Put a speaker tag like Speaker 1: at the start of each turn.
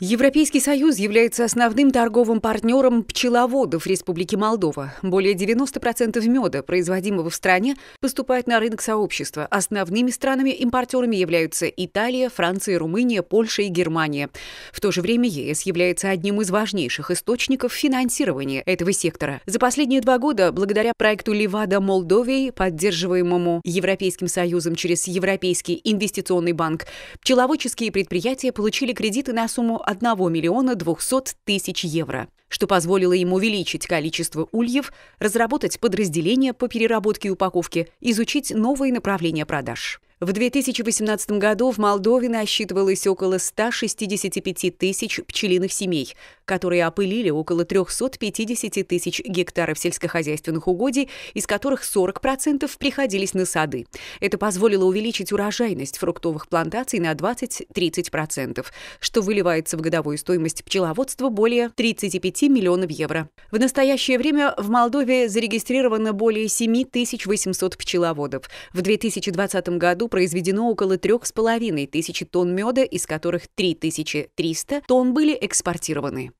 Speaker 1: Европейский союз является основным торговым партнером пчеловодов Республики Молдова. Более 90% меда, производимого в стране, поступает на рынок сообщества. Основными странами-импортерами являются Италия, Франция, Румыния, Польша и Германия. В то же время ЕС является одним из важнейших источников финансирования этого сектора. За последние два года, благодаря проекту «Левада Молдовии», поддерживаемому Европейским Союзом через Европейский инвестиционный банк, пчеловодческие предприятия получили кредиты на сумму 1 миллиона 200 тысяч евро, что позволило им увеличить количество ульев, разработать подразделения по переработке и упаковке, изучить новые направления продаж. В 2018 году в Молдове насчитывалось около 165 тысяч пчелиных семей, которые опылили около 350 тысяч гектаров сельскохозяйственных угодий, из которых 40% приходились на сады. Это позволило увеличить урожайность фруктовых плантаций на 20-30%, что выливается в годовую стоимость пчеловодства более 35 миллионов евро. В настоящее время в Молдове зарегистрировано более 7800 пчеловодов. В 2020 году произведено около 3,5 тысяч тонн меда, из которых 3300 тонн были экспортированы.